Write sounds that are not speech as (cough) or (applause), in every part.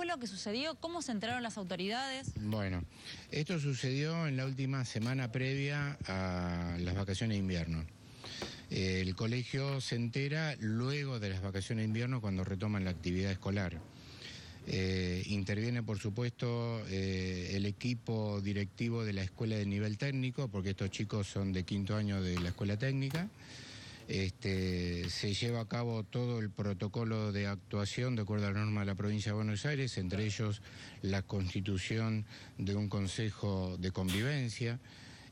fue lo que sucedió? ¿Cómo se enteraron las autoridades? Bueno, esto sucedió en la última semana previa a las vacaciones de invierno. Eh, el colegio se entera luego de las vacaciones de invierno cuando retoman la actividad escolar. Eh, interviene, por supuesto, eh, el equipo directivo de la escuela de nivel técnico, porque estos chicos son de quinto año de la escuela técnica. Este, se lleva a cabo todo el protocolo de actuación de acuerdo a la norma de la provincia de Buenos Aires, entre ellos la constitución de un consejo de convivencia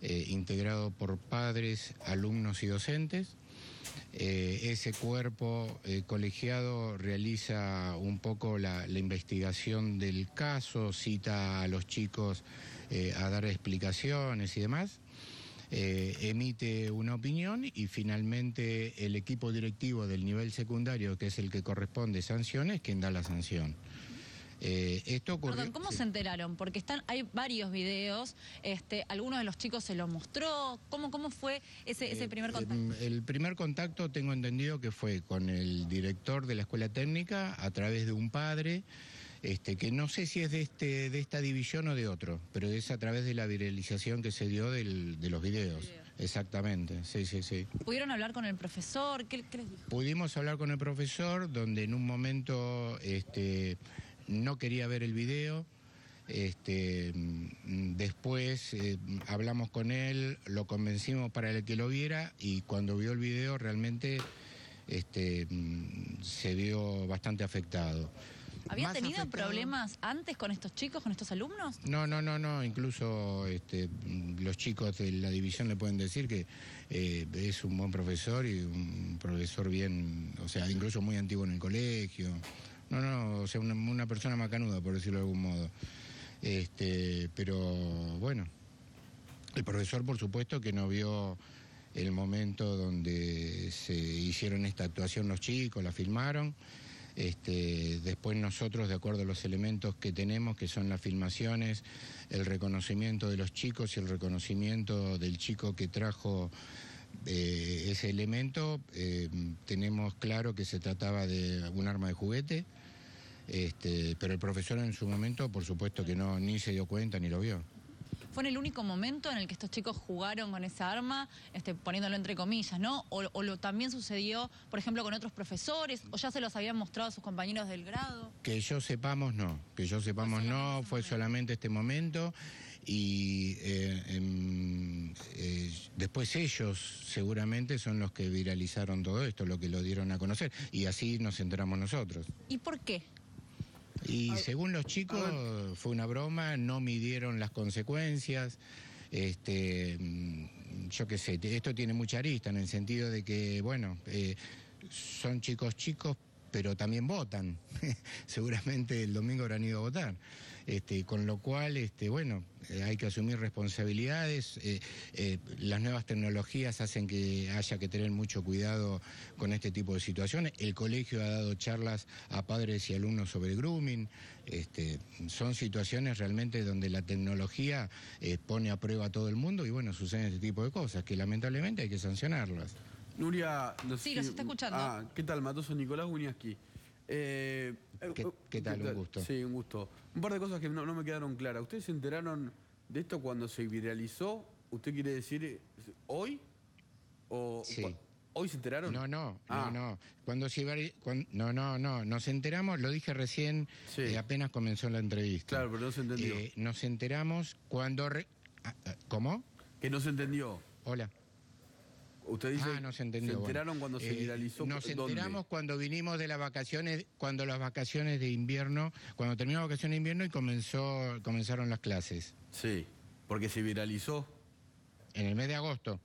eh, integrado por padres, alumnos y docentes. Eh, ese cuerpo eh, colegiado realiza un poco la, investigación del caso, cita a los chicos a dar explicaciones y demás. Eh, emite una opinión y finalmente el equipo directivo del nivel secundario, que es el que corresponde sanciones, quien da la sanción. Eh, esto ¿cómo se enteraron? Porque están, hay varios videos, este, algunos de los chicos se lo mostró. ¿Cómo, cómo fue ese, ese eh, primer contacto? el primer contacto tengo entendido que fue con el director de la escuela técnica a través de un padre. Este, que no sé si es este, de, esta división o de otro, pero es a través de la viralización que se dio de los videos. Exactamente, sí, sí, sí. ¿Pudieron hablar con el profesor? ¿Qué, Pudimos hablar con el profesor, donde en un momento este, no quería ver el video. después eh, hablamos con él, lo convencimos para que lo viera y cuando vio el video realmente mm, se vio bastante afectado. ¿Había tenido problemas antes con estos chicos, con estos alumnos? No, no, no, no. Incluso este, los chicos de la división le pueden decir que eh, es un buen profesor y un profesor bien, o sea, incluso muy antiguo en el colegio. No, no, o sea, una, una persona macanuda, por decirlo de algún modo. Este, pero bueno, el profesor, por supuesto, que no vio el momento donde se hicieron esta actuación los chicos, la filmaron. Este, después nosotros, de acuerdo a los elementos que tenemos, que son las filmaciones, el reconocimiento de los chicos y el reconocimiento del chico que trajo eh, ese elemento, eh, tenemos claro que se trataba de algún arma de juguete. Este, pero el profesor en su momento, por supuesto que no, ni se dio cuenta ni lo vio fue el único momento en el que estos chicos jugaron con esa arma, este, poniéndolo entre comillas, ¿no? O, lo, también sucedió, por ejemplo, con otros profesores, o ya se los habían mostrado a sus compañeros del grado. Que yo sepamos, no. Que yo sepamos, no. Fue solamente este momento y eh, em, eh, después ellos seguramente son los que viralizaron todo esto, lo que lo dieron a conocer. Y así nos enteramos nosotros. ¿Y por qué? Y según los chicos, fue una broma, no midieron las consecuencias. Este, mm, yo qué sé, esto tiene mucha arista en el sentido de que, bueno, eh, son chicos chicos, pero también votan. (laughs) Seguramente el domingo habrán ido a votar. Este, con lo cual, este, bueno, eh, hay que asumir responsabilidades. Eh, eh, las nuevas tecnologías hacen que haya que tener mucho cuidado con este tipo de situaciones. El colegio ha dado charlas a padres y alumnos sobre grooming. Este, son situaciones realmente donde la tecnología pone a prueba a todo el mundo y bueno, suceden este tipo de cosas que lamentablemente hay que sancionarlas. Nuria, nos... sí, está escuchando. Ah, ¿qué tal, Matoso Nicolás Guniaski? ¿Qué, tal? ¿Qué tal? Un gusto. Sí, un gusto. Un par de cosas que no, me quedaron claras. ¿Ustedes se enteraron de esto cuando se viralizó? ¿Usted quiere decir hoy? ¿O hoy se enteraron? No, no, no, ah. Cuando se cuando, no, no, no. Nos enteramos, lo dije recién, eh, apenas comenzó la entrevista. Claro, pero no se entendió. Eh, nos enteramos cuando. Ah, ah, ¿Cómo? Que no se entendió. Hola. Usted dice, ah, no se enteraron cuando se eh, viralizó? nos enteramos cuando vinimos de las vacaciones, cuando las vacaciones de invierno, cuando terminó la vacación de invierno y comenzó, comenzaron las clases. Sí, porque se viralizó. En el mes de agosto.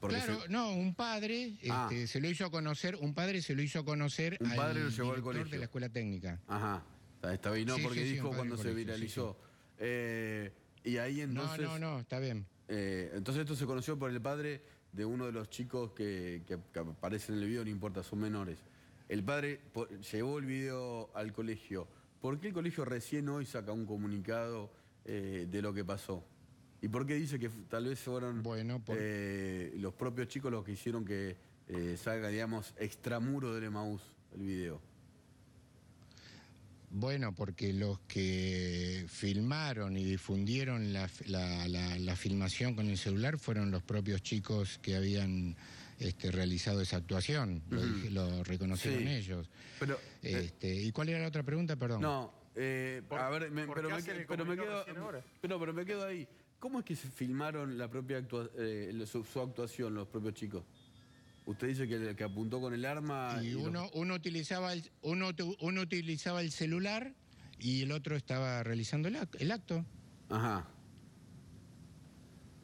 claro, no, un padre ah. este, se lo hizo conocer, un padre se lo hizo conocer un padre llegó al colegio. de la escuela técnica. Ajá, está bien, no, porque dijo cuando se viralizó. Eh, y ahí entonces... No, no, no, está bien. Eh, entonces esto se conoció por el padre de uno de los chicos que, aparece en el video, no importa, son menores. El padre llevó el video al colegio. ¿Por qué el colegio recién hoy saca un comunicado eh, de lo que pasó? ¿Y por qué dice que tal vez fueron eh, los propios chicos los que hicieron que salga, digamos, extramuro del Emaús el video? Bueno, porque los que filmaron y difundieron la, filmación con el celular fueron los propios chicos que habían este, realizado esa actuación, lo, reconocieron ellos. Eh, este, ¿Y cuál era la otra pregunta? Perdón. No, eh, a ver, pero, me, quedo, ahí. ¿Cómo es que se filmaron la propia eh, su actuación los propios chicos? Usted dice que el que apuntó con el arma. Y, uno, utilizaba el, uno, uno utilizaba el celular y el otro estaba realizando el, acto. Ajá.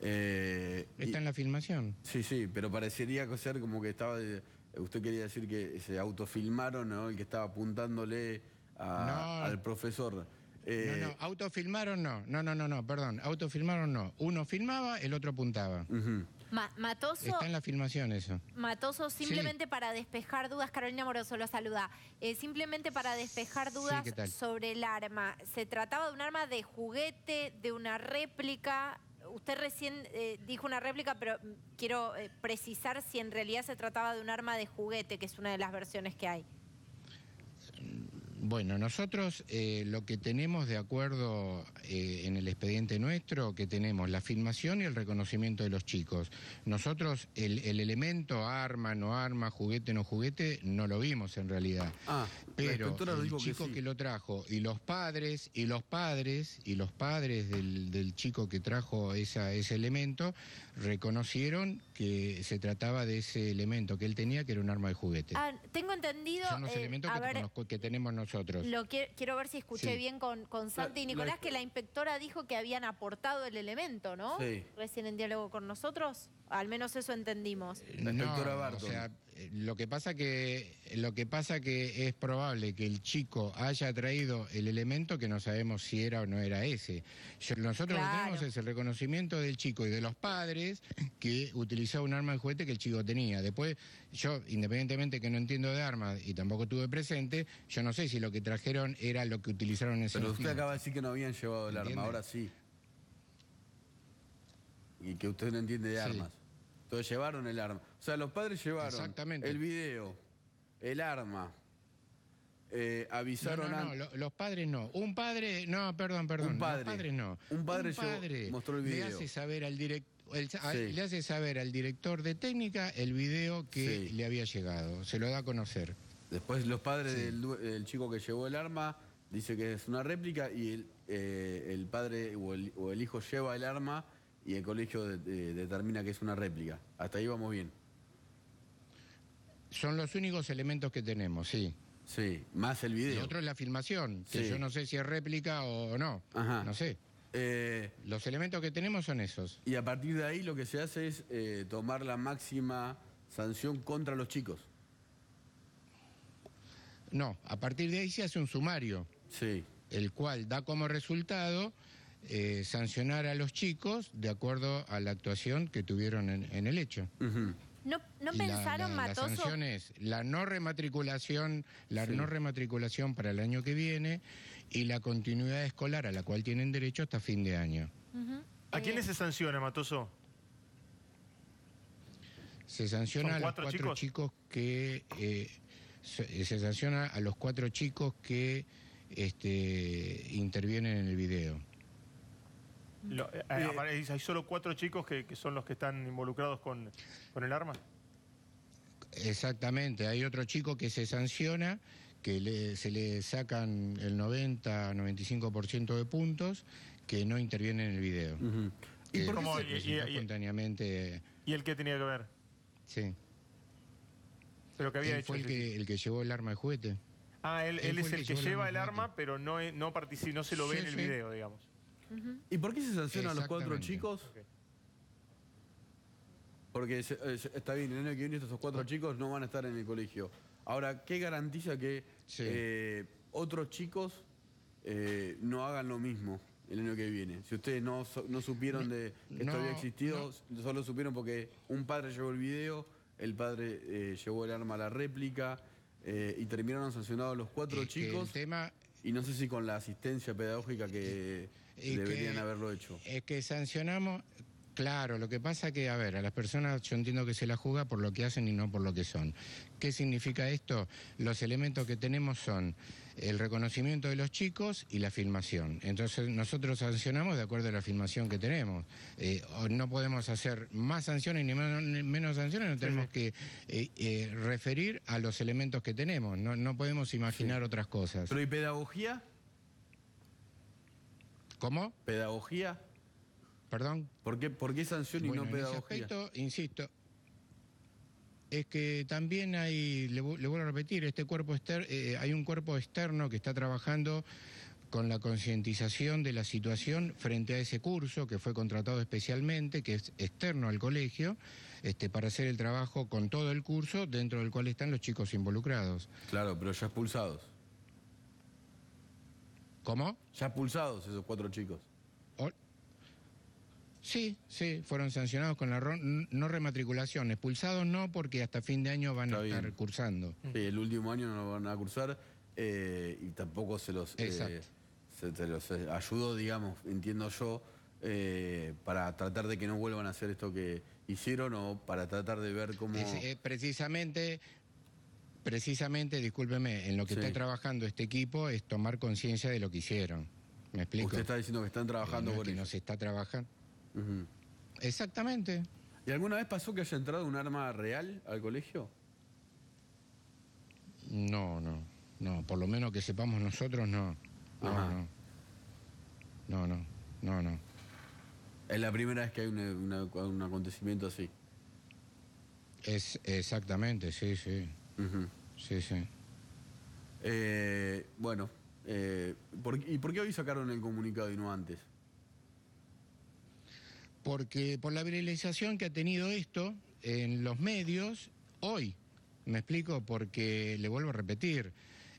Eh, Está en la filmación. Sí, sí, pero parecería ser como que estaba. Usted quería decir que se autofilmaron, ¿no? El que estaba apuntándole al profesor. no, no, eh, autofilmaron no. No, no, no, no, perdón. Autofilmaron no. Uno filmaba, el otro apuntaba. Matoso. Está en la filmación eso. Matoso, simplemente para despejar dudas, Carolina Moroso lo saluda. Eh, simplemente para despejar dudas sobre el arma. ¿Se trataba de un arma de juguete, de una réplica? Usted recién eh, dijo una réplica, pero quiero eh, precisar si en realidad se trataba de un arma de juguete, que es una de las versiones que hay. Bueno, nosotros lo que tenemos de acuerdo eh, en el expediente nuestro que tenemos la filmación y el reconocimiento de los chicos. Nosotros el, elemento arma, no arma, juguete, no juguete, no lo vimos en realidad. Ah, pero el chico que, lo trajo y los padres, y los padres, y los padres del, chico que trajo esa, ese elemento, reconocieron que se trataba de ese elemento que él tenía, que era un arma de juguete. Ah, tengo entendido. Son los eh, elementos que, tenemos nosotros. Lo quiero ver si escuché bien con, con Santi y Nicolás, que la directora dijo que habían aportado el elemento, ¿no? Sí. Recién en diálogo con nosotros. Al menos eso entendimos. o sea, eh, lo que pasa que lo que pasa que es probable que el chico haya traído el elemento que no sabemos si era o no era ese. nosotros lo tenemos es el reconocimiento del chico y de los padres que utilizó un arma de juguete que el chico tenía. Después, yo independientemente que no entiendo de armas y tampoco estuve presente, yo no sé si lo que trajeron era lo que utilizaron en ese Pero usted acaba de decir que no habían llevado el arma, ahora sí. Y que usted no entiende de armas. Entonces llevaron el arma. O sea, los padres llevaron el video, el arma. Eh, avisaron no, no, no, los padres no. Un padre, no, perdón, perdón. Un padre, no. Un padre, mostró el video. Le hace saber al director. le hace saber al director de técnica el video que le había llegado, se lo da a conocer. Después los padres del, chico que llevó el arma dice que es una réplica y el, eh, padre o el hijo lleva el arma y el colegio determina que es una réplica. Hasta ahí vamos bien. Son los únicos elementos que tenemos, sí. Sí, más el video. Y otro es la filmación, que yo no sé si es réplica o no. Ajá. No sé. Eh, los elementos que tenemos son esos. Y a partir de ahí lo que se hace es eh, tomar la máxima sanción contra los chicos. No, a partir de ahí se hace un sumario. Sí. El cual da como resultado eh, sancionar a los chicos de acuerdo a la actuación que tuvieron en, el hecho. ¿No, pensaron, Matoso? La la no rematriculación, la no rematriculación para el año que viene y la continuidad escolar a la cual tienen derecho hasta fin de año. ¿A eh, quiénes se sanciona, Matoso? Se sanciona a los cuatro chicos, que eh, se, sanciona a los cuatro chicos que este, intervienen en el video. Eh, eh, eh, ¿Hay solo cuatro chicos que, son los que están involucrados con, con el arma? Exactamente, hay otro chico que se sanciona, que se le sacan el 90-95% de puntos, que no interviene en el video. ¿Y, y, el que tenía que ver? Sí. Pero que Fue el que, llevó el arma de juguete. Ah, él, es el, que, lleva el arma, pero no, no, no se lo ve en el video, digamos. ¿Y por qué se sancionan a los cuatro chicos? Porque eh, está bien, el año que viene estos cuatro chicos no van a estar en el colegio. Ahora, ¿qué garantiza que eh, otros chicos eh, no hagan lo mismo el año que viene? Si ustedes no, supieron de que esto había existido, solo supieron porque un padre llevó el video, el padre llevó el arma a la réplica y terminaron sancionados los cuatro chicos. el y no sé si con la asistencia pedagógica que deberían haberlo hecho. Es que sancionamos, claro, lo que pasa que, a ver, a las personas yo entiendo que se la juzga por lo que hacen y no por lo que son. ¿Qué significa esto? Los elementos que tenemos son el reconocimiento de los chicos y la filmación. Entonces nosotros sancionamos de acuerdo a la filmación que tenemos. Eh, no podemos hacer más sanciones ni menos, sanciones, no tenemos que eh, eh, referir a los elementos que tenemos, no, podemos imaginar otras cosas. ¿Pero y pedagogía? ¿Cómo? ¿Pedagogía? ¿Perdón? ¿Por qué, por sanción y no pedagogía? insisto, es que también hay, le, vuelvo a repetir, este cuerpo eh, eh, hay un cuerpo externo que está trabajando con la concientización de la situación frente a ese curso que fue contratado especialmente, que es externo al colegio, este, para hacer el trabajo con todo el curso dentro del cual están los chicos involucrados. Claro, pero ya expulsados. ¿Cómo? Ya expulsados esos cuatro chicos. Sí, sí, fueron sancionados con la no rematriculación, expulsados no porque hasta fin de año van a estar cursando. Mm. el último año no lo van a cursar eh, y tampoco se los, eh, eh, ayudó, digamos, entiendo yo, para tratar de que no vuelvan a hacer esto que hicieron o para tratar de ver cómo... precisamente precisamente, discúlpeme, en lo que está trabajando este equipo es tomar conciencia de lo que hicieron. ¿Me explico? Usted está diciendo que están trabajando por que No se está trabajando. Exactamente. ¿Y alguna vez pasó que haya entrado un arma real al colegio? No, no, no. Por lo menos que sepamos nosotros, no. No, no. no, no, no, Es la primera vez que hay un acontecimiento así. Es exactamente, sí, sí. Sí, sí. Eh, bueno, eh, ¿y por qué hoy sacaron el comunicado y no antes? porque por la viralización que ha tenido esto en los medios, hoy, me explico, porque le vuelvo a repetir,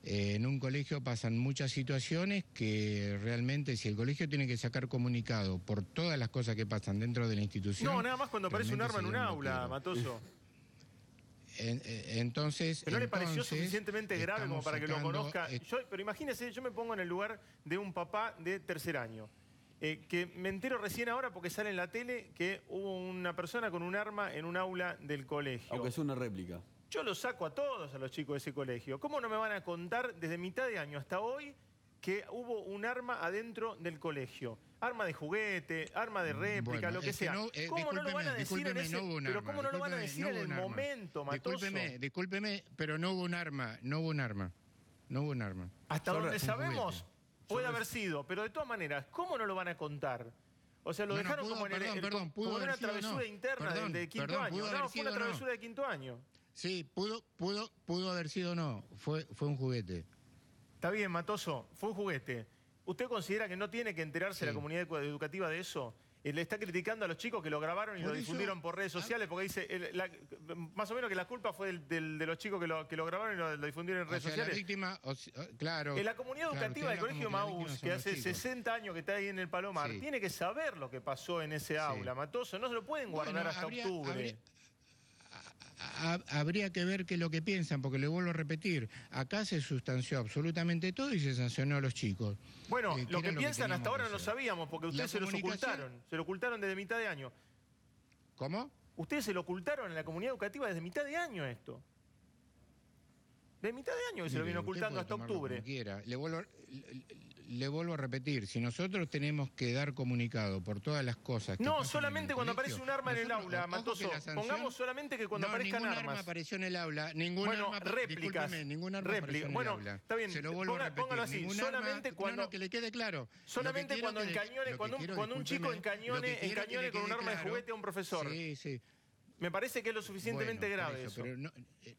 eh, en un colegio pasan muchas situaciones que realmente si el colegio tiene que sacar comunicado por todas las cosas que pasan dentro de la institución... No, nada más cuando aparece un arma en un aula, Matoso. Eh, entonces. Pero no le pareció suficientemente grave como para que lo conozca. pero imagínese, yo me pongo en el lugar de un papá de tercer año. Eh, que me entero recién ahora porque sale en la tele que hubo una persona con un arma en un aula del colegio. Aunque es una réplica. Yo lo saco a todos, a los chicos de ese colegio. ¿Cómo no me van a contar desde mitad de año hasta hoy que hubo un arma adentro del colegio? Arma de juguete, arma de mm, réplica, lo que sea. Eh, ¿Cómo no lo van a decir en ese, pero no el momento, Matoso? Discúlpeme, discúlpeme, pero no hubo un arma, no hubo un arma. No hubo un arma. Hasta donde sabemos, Puede haber sido, pero de todas maneras, ¿cómo no lo van a contar? O sea, lo dejaron como en el, Perdón, perdón, pudo como una travesura interna de, quinto año. Pudo no, fue una travesura de quinto año. Sí, pudo, pudo, pudo haber sido no. Fue, fue un juguete. Está bien, Matoso, fue un juguete. ¿Usted considera que no tiene que enterarse la comunidad educativa de eso? le está criticando a los chicos que lo grabaron y lo difundieron por redes ah. sociales, porque dice, más o menos que la culpa fue de los chicos que lo, que lo grabaron y lo, difundieron en redes sociales. La oh, claro. En la comunidad educativa del Colegio Maús, que, hace 60 años que está ahí en el Palomar, tiene que saber lo que pasó en ese aula, Matoso, no se lo pueden guardar hasta octubre habría que ver qué es lo que piensan, porque le vuelvo a repetir, acá se sustanció absolutamente todo y se sancionó a los chicos. Bueno, eh, lo que, piensan hasta ahora no sabíamos, porque ustedes se lo ocultaron, se lo ocultaron desde mitad de año. ¿Cómo? Ustedes se lo ocultaron en la comunidad educativa desde mitad de año esto. De mitad de año que se lo viene ocultando hasta octubre. Quiera. Le vuelvo, le vuelvo a repetir, si nosotros tenemos que dar comunicado por todas las cosas que No, solamente cuando aparece un arma en el aula, Matoso. pongamos solamente que cuando no, aparezcan ningún arma apareció en el aula, Ninguna bueno, arma, réplicas. arma réplica. bueno, está bien. Se Póngalo así, solamente cuando no, que le quede claro. Solamente cuando encañone, cuando, un chico encañone, encañone con un arma de juguete a un profesor. Sí, sí. Me parece que es lo suficientemente grave eso. Pero no, eh,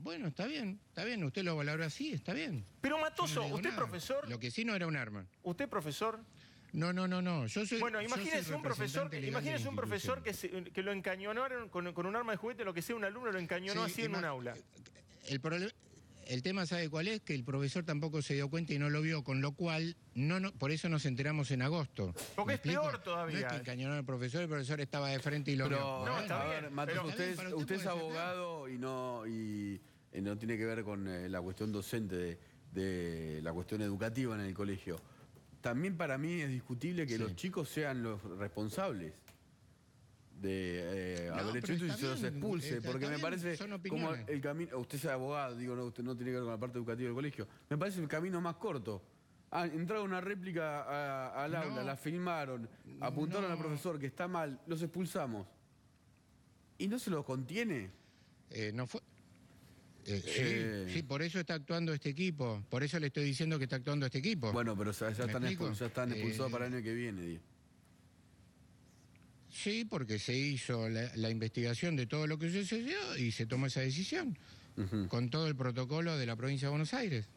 bueno, está bien, está bien, usted lo valoró así, está bien. Pero Matoso, usted profesor... Lo que sí no era un arma. ¿Usted profesor? No, no, no, no. Yo soy, bueno, imagínese un profesor, que, imagínese un profesor que, lo encañonaron con, un arma de juguete, lo que sea, un alumno lo encañonó así en un aula. El el tema sabe cuál es, que el profesor tampoco se dio cuenta y no lo vio, con lo cual, no, por eso nos enteramos en agosto. Porque es peor todavía. No profesor, el profesor estaba de frente y lo vio. No, está bien, usted, es abogado y no, y, eh, no tiene que ver con eh, la cuestión docente, de, la cuestión educativa en el colegio. También para mí es discutible que los chicos sean los responsables de haber eh, hecho esto y se los expulse, porque me parece como el camino, usted es abogado, digo, no, usted no tiene que ver con la parte educativa del colegio, me parece el camino más corto. Ah, entraron una réplica al aula, la filmaron, apuntaron al profesor que está mal, los expulsamos. ¿Y no se los contiene? Eh, no fue. Eh, sí, por eso está actuando este equipo. Por eso le estoy diciendo que está actuando este equipo. Bueno, pero ya, están, expulsados, para el año que viene. Sí, porque se hizo la, investigación de todo lo que sucedió y se tomó esa decisión, con todo el protocolo de la provincia de Buenos Aires.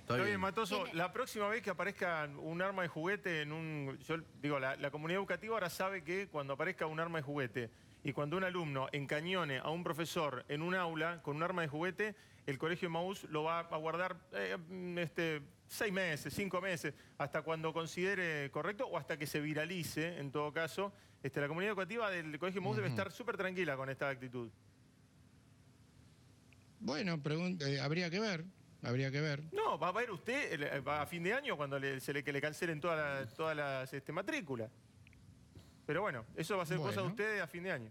Está bien, Matoso. La próxima vez que aparezca un arma de juguete en un... Yo digo, la, comunidad educativa ahora sabe que cuando aparezca un arma de juguete y cuando un alumno encañone a un profesor en un aula con un arma de juguete, el colegio MAUS lo va a guardar eh, este, seis meses, cinco meses, hasta cuando considere correcto o hasta que se viralice, en todo caso. Este, la comunidad educativa del Colegio MUS debe estar súper tranquila con esta actitud. Bueno, eh, habría que ver, habría que ver. No, va a ver usted eh, a fin de año cuando le, se le, que le cancelen toda todas las este, matrículas. Pero bueno, eso va a ser cosa de ustedes a fin de año.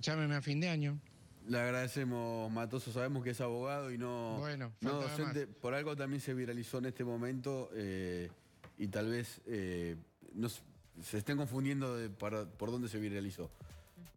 Llámeme a fin de año. Le agradecemos, Matoso. Sabemos que es abogado y no, docente. Por algo también se viralizó en este momento eh, y tal vez eh, se estén confundiendo de por dónde se viralizó.